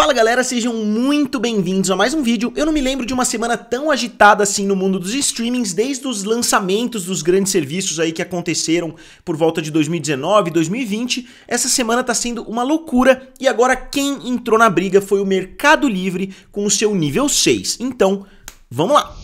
Fala galera, sejam muito bem-vindos a mais um vídeo. Eu não me lembro de uma semana tão agitada assim no mundo dos streamings, desde os lançamentos dos grandes serviços aí que aconteceram por volta de 2019, 2020. Essa semana tá sendo uma loucura e agora quem entrou na briga foi o Mercado Livre com o seu nível 6. Então, vamos lá!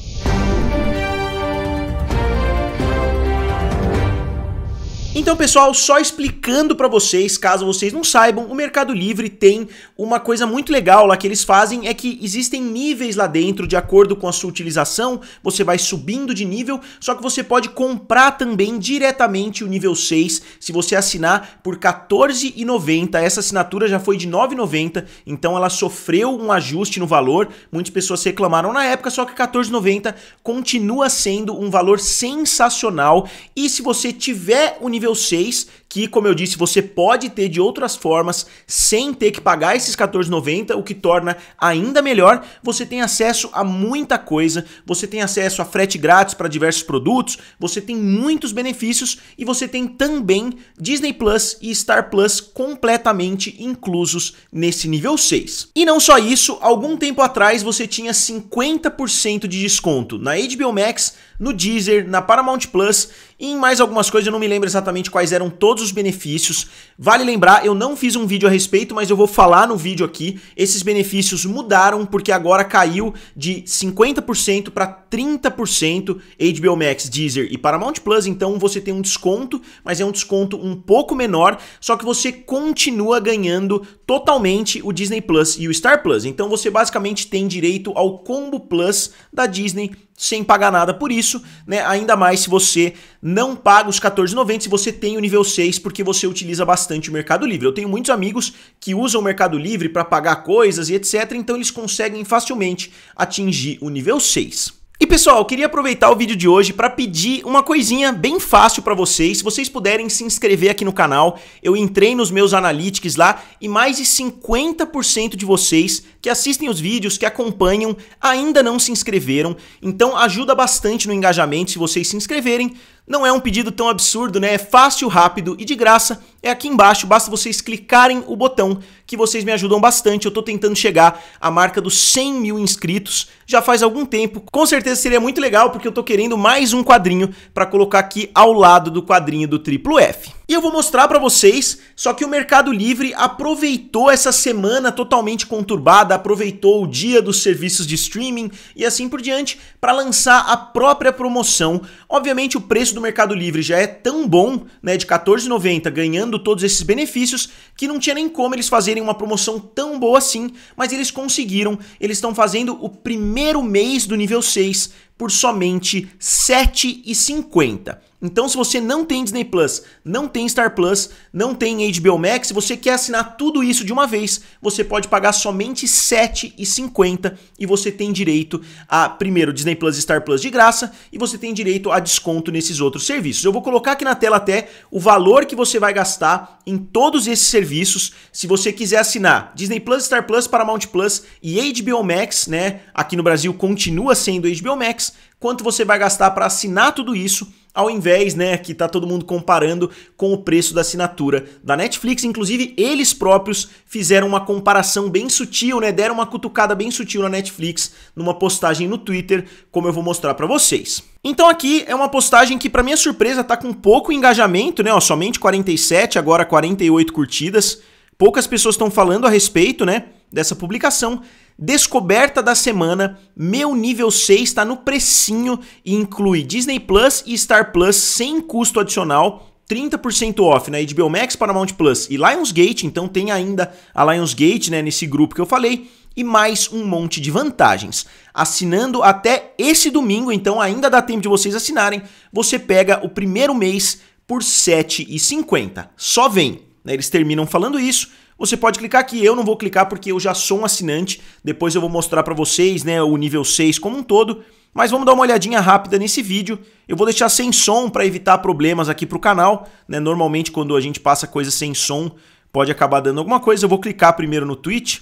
Então, pessoal, só explicando para vocês, caso vocês não saibam, o Mercado Livre tem uma coisa muito legal lá que eles fazem é que existem níveis lá dentro de acordo com a sua utilização, você vai subindo de nível, só que você pode comprar também diretamente o nível 6 se você assinar por R$14,90. Essa assinatura já foi de 9,90, então ela sofreu um ajuste no valor. Muitas pessoas reclamaram na época, só que R$14,90 continua sendo um valor sensacional. E se você tiver o nível nível 6 que, como eu disse, você pode ter de outras formas sem ter que pagar esses 14,90, o que torna ainda melhor. Você tem acesso a muita coisa, você tem acesso a frete grátis para diversos produtos, você tem muitos benefícios e você tem também Disney Plus e Star Plus completamente inclusos nesse nível 6. E não só isso, algum tempo atrás você tinha 50% de desconto na HBO Max, no Deezer, na Paramount Plus e em mais algumas coisas, eu não me lembro exatamente quais eram todos todos os benefícios. Vale lembrar, eu não fiz um vídeo a respeito, mas eu vou falar no vídeo aqui. Esses benefícios mudaram porque agora caiu de 50% para 30% HBO Max, Deezer e Paramount Plus, então você tem um desconto, mas é um desconto um pouco menor, só que você continua ganhando totalmente o Disney Plus e o Star Plus. Então você basicamente tem direito ao combo Plus da Disney sem pagar nada por isso, né? Ainda mais se você não paga os 14,90, se você tem o nível 6 porque você utiliza bastante o Mercado Livre. Eu tenho muitos amigos que usam o Mercado Livre para pagar coisas e etc, então eles conseguem facilmente atingir o nível 6. E pessoal, queria aproveitar o vídeo de hoje para pedir uma coisinha bem fácil para vocês. Se vocês puderem se inscrever aqui no canal, eu entrei nos meus analytics lá e mais de 50% de vocês que assistem os vídeos, que acompanham, ainda não se inscreveram. Então ajuda bastante no engajamento se vocês se inscreverem. Não é um pedido tão absurdo, né? É fácil, rápido e de graça é aqui embaixo, basta vocês clicarem o botão que vocês me ajudam bastante. Eu estou tentando chegar à marca dos 100 mil inscritos já faz algum tempo. Com certeza seria muito legal porque eu estou querendo mais um quadrinho para colocar aqui ao lado do quadrinho do Triplo F. E eu vou mostrar para vocês, só que o Mercado Livre aproveitou essa semana totalmente conturbada, aproveitou o dia dos serviços de streaming e assim por diante para lançar a própria promoção. Obviamente o preço do Mercado Livre já é tão bom, né, de 14,90 ganhando todos esses benefícios, que não tinha nem como eles fazerem uma promoção tão boa assim, mas eles conseguiram. Eles estão fazendo o primeiro mês do nível 6 por somente R$ 7,50. Então, se você não tem Disney Plus, não tem Star Plus, não tem HBO Max, se você quer assinar tudo isso de uma vez, você pode pagar somente R$ 7,50 e você tem direito a, primeiro, Disney Plus e Star Plus de graça e você tem direito a desconto nesses outros serviços. Eu vou colocar aqui na tela até o valor que você vai gastar em todos esses serviços. Se você quiser assinar Disney Plus, Star Plus, Paramount Plus e HBO Max, né? Aqui no Brasil continua sendo HBO Max. Quanto você vai gastar para assinar tudo isso? ao invés, né, que tá todo mundo comparando com o preço da assinatura da Netflix. Inclusive, eles próprios fizeram uma comparação bem sutil, né, deram uma cutucada bem sutil na Netflix numa postagem no Twitter, como eu vou mostrar para vocês. Então aqui é uma postagem que, para minha surpresa, tá com pouco engajamento, né, ó, somente 47, agora 48 curtidas. Poucas pessoas estão falando a respeito, né, dessa publicação, Descoberta da semana, meu nível 6 está no precinho e inclui Disney Plus e Star Plus sem custo adicional. 30% off na HBO Max, Paramount Plus e Lionsgate, então tem ainda a Lionsgate, né, nesse grupo que eu falei, e mais um monte de vantagens. Assinando até esse domingo, então ainda dá tempo de vocês assinarem, você pega o primeiro mês por R$ 7,50. Só vem. Né? Eles terminam falando isso, você pode clicar aqui. Eu não vou clicar porque eu já sou um assinante. Depois eu vou mostrar para vocês né, o nível 6 como um todo. Mas vamos dar uma olhadinha rápida nesse vídeo. Eu vou deixar sem som para evitar problemas aqui para o canal. Né? Normalmente quando a gente passa coisa sem som, pode acabar dando alguma coisa. Eu vou clicar primeiro no Twitch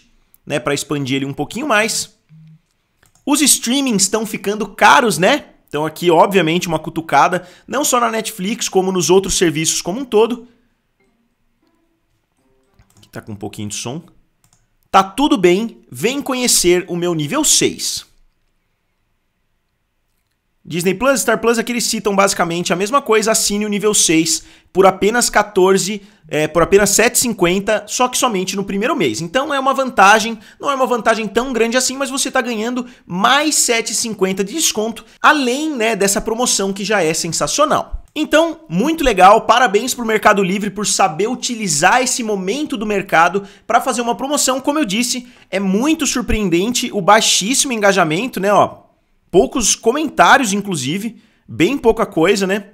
né, para expandir ele um pouquinho mais. Os streamings estão ficando caros, né? Então aqui, obviamente, uma cutucada, não só na Netflix, como nos outros serviços como um todo. Tá com um pouquinho de som. Tá tudo bem, vem conhecer o meu nível 6. Disney Plus, Star Plus, aqui eles citam basicamente a mesma coisa, assine o nível 6 por apenas 14, é, por apenas 7,50, só que somente no primeiro mês. Então é uma vantagem, não é uma vantagem tão grande assim, mas você está ganhando mais 7,50 de desconto, além né, dessa promoção que já é sensacional. Então, muito legal, parabéns para o Mercado Livre por saber utilizar esse momento do mercado para fazer uma promoção. Como eu disse, é muito surpreendente o baixíssimo engajamento, né? Ó, poucos comentários, inclusive, bem pouca coisa, né?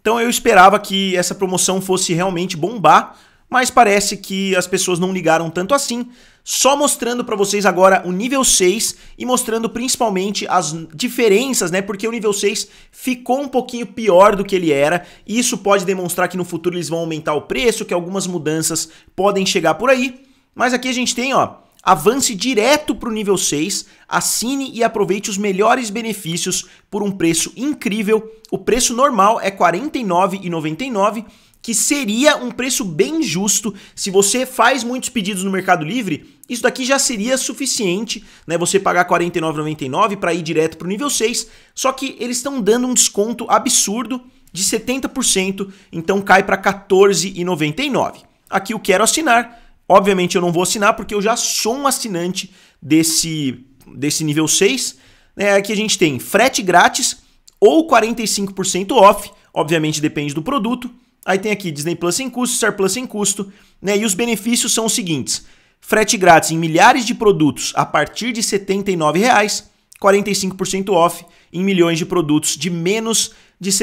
Então eu esperava que essa promoção fosse realmente bombar, mas parece que as pessoas não ligaram tanto assim. Só mostrando para vocês agora o nível 6 e mostrando principalmente as diferenças, né? Porque o nível 6 ficou um pouquinho pior do que ele era, e isso pode demonstrar que no futuro eles vão aumentar o preço, que algumas mudanças podem chegar por aí. Mas aqui a gente tem, ó, Avance direto para o nível 6, assine e aproveite os melhores benefícios por um preço incrível. O preço normal é R$ 49,99 que seria um preço bem justo. Se você faz muitos pedidos no Mercado Livre, isso daqui já seria suficiente, né? Você pagar R$ 49,99 para ir direto para o nível 6. Só que eles estão dando um desconto absurdo de 70%, então cai para R$ 14,99. Aqui eu quero assinar. Obviamente eu não vou assinar porque eu já sou um assinante desse, desse nível 6. é né? Aqui a gente tem frete grátis ou 45% off, obviamente depende do produto Aí tem aqui Disney Plus sem custo, Star Plus sem custo, né? E os benefícios são os seguintes: frete grátis em milhares de produtos a partir de R$ 79,00, 45% off em milhões de produtos de menos de R$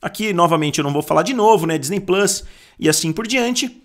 Aqui, novamente, eu não vou falar de novo, né? Disney Plus e assim por diante.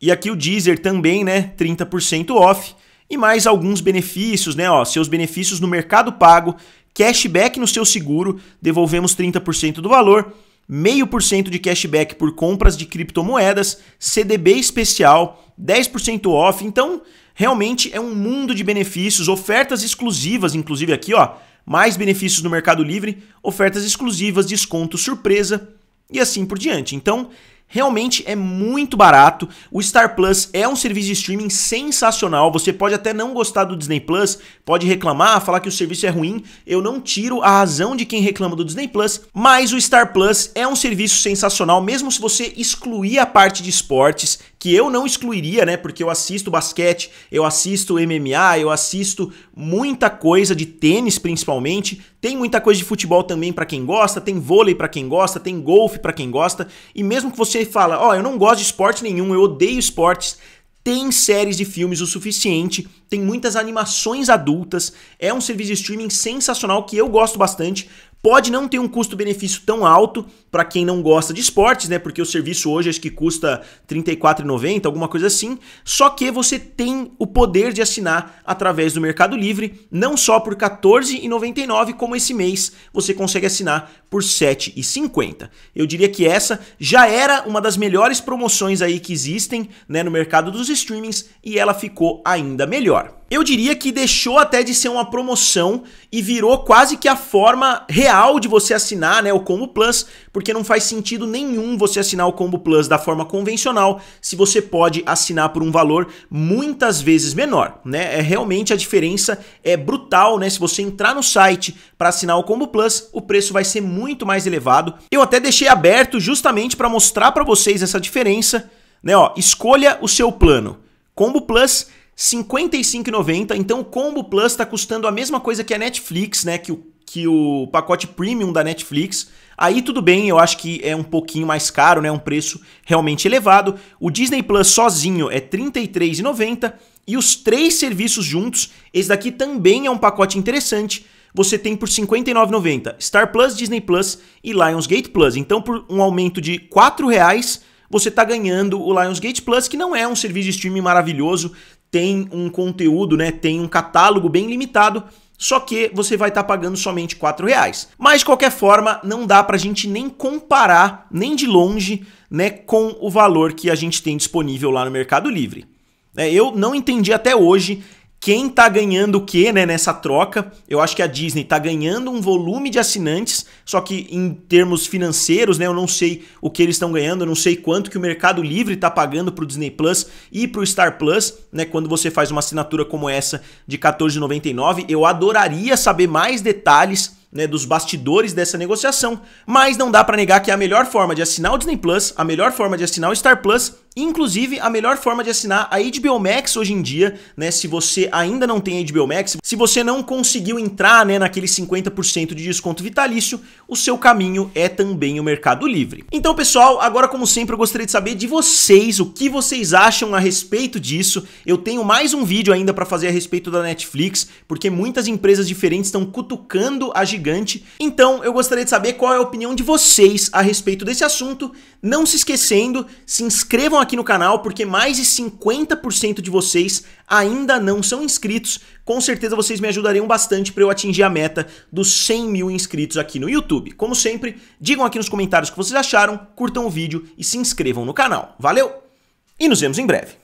E aqui o Deezer também, né? 30% off. E mais alguns benefícios, né? Ó, seus benefícios no Mercado Pago, cashback no seu seguro, devolvemos 30% do valor 0,5% de cashback por compras de criptomoedas, CDB especial, 10% off. Então, realmente é um mundo de benefícios, ofertas exclusivas, inclusive aqui, ó, mais benefícios no Mercado Livre, ofertas exclusivas, desconto surpresa e assim por diante. Então, Realmente é muito barato. O Star Plus é um serviço de streaming sensacional. Você pode até não gostar do Disney Plus, pode reclamar, falar que o serviço é ruim. Eu não tiro a razão de quem reclama do Disney Plus, mas o Star Plus é um serviço sensacional, mesmo se você excluir a parte de esportes, que eu não excluiria, né? Porque eu assisto basquete, eu assisto MMA, eu assisto muita coisa de tênis principalmente. Tem muita coisa de futebol também para quem gosta, tem vôlei para quem gosta, tem golfe para quem gosta. E mesmo que você fala, ó, oh, eu não gosto de esporte nenhum, eu odeio esportes, tem séries de filmes o suficiente, tem muitas animações adultas, é um serviço de streaming sensacional que eu gosto bastante, Pode não ter um custo-benefício tão alto para quem não gosta de esportes, né? Porque o serviço hoje acho que custa R$ 34,90, alguma coisa assim. Só que você tem o poder de assinar através do Mercado Livre, não só por R$ 14,99, como esse mês você consegue assinar por R$ 7,50. Eu diria que essa já era uma das melhores promoções aí que existem né, no mercado dos streamings e ela ficou ainda melhor eu diria que deixou até de ser uma promoção e virou quase que a forma real de você assinar né, o Combo Plus, porque não faz sentido nenhum você assinar o Combo Plus da forma convencional se você pode assinar por um valor muitas vezes menor. Né? É, realmente a diferença é brutal, né? Se você entrar no site para assinar o Combo Plus, o preço vai ser muito mais elevado. Eu até deixei aberto justamente para mostrar para vocês essa diferença. Né, ó, escolha o seu plano. Combo Plus 55,90. Então o Combo Plus está custando a mesma coisa que a Netflix, né? Que o, que o pacote premium da Netflix. Aí tudo bem, eu acho que é um pouquinho mais caro, né? Um preço realmente elevado. O Disney Plus sozinho é R$ 33,90. E os três serviços juntos, esse daqui também é um pacote interessante. Você tem por R$ 59,90 Star Plus, Disney Plus e Lionsgate Plus. Então, por um aumento de R$ reais você está ganhando o Lionsgate Plus, que não é um serviço de streaming maravilhoso, tem um conteúdo, né, tem um catálogo bem limitado, só que você vai estar tá pagando somente quatro reais. Mas de qualquer forma, não dá para a gente nem comparar, nem de longe, né, com o valor que a gente tem disponível lá no Mercado Livre. É, eu não entendi até hoje quem tá ganhando o que, né, nessa troca. Eu acho que a Disney tá ganhando um volume de assinantes, só que em termos financeiros, né, eu não sei o que eles estão ganhando, eu não sei quanto que o Mercado Livre tá pagando pro Disney Plus e pro Star Plus, né, quando você faz uma assinatura como essa de 14,99. Eu adoraria saber mais detalhes né, dos bastidores dessa negociação, mas não dá para negar que a melhor forma de assinar o Disney Plus, a melhor forma de assinar o Star Plus, inclusive a melhor forma de assinar a HBO Max hoje em dia, né, se você ainda não tem HBO Max, se você não conseguiu entrar, né, naquele 50% de desconto vitalício, o seu caminho é também o Mercado Livre. Então, pessoal, agora como sempre eu gostaria de saber de vocês o que vocês acham a respeito disso. Eu tenho mais um vídeo ainda para fazer a respeito da Netflix, porque muitas empresas diferentes estão cutucando a gigante gigante. Então, eu gostaria de saber qual é a opinião de vocês a respeito desse assunto. Não se esquecendo, se inscrevam aqui no canal, porque mais de 50% de vocês ainda não são inscritos. Com certeza vocês me ajudariam bastante para eu atingir a meta dos 100 mil inscritos aqui no YouTube. Como sempre, digam aqui nos comentários o que vocês acharam, curtam o vídeo e se inscrevam no canal. Valeu! E nos vemos em breve.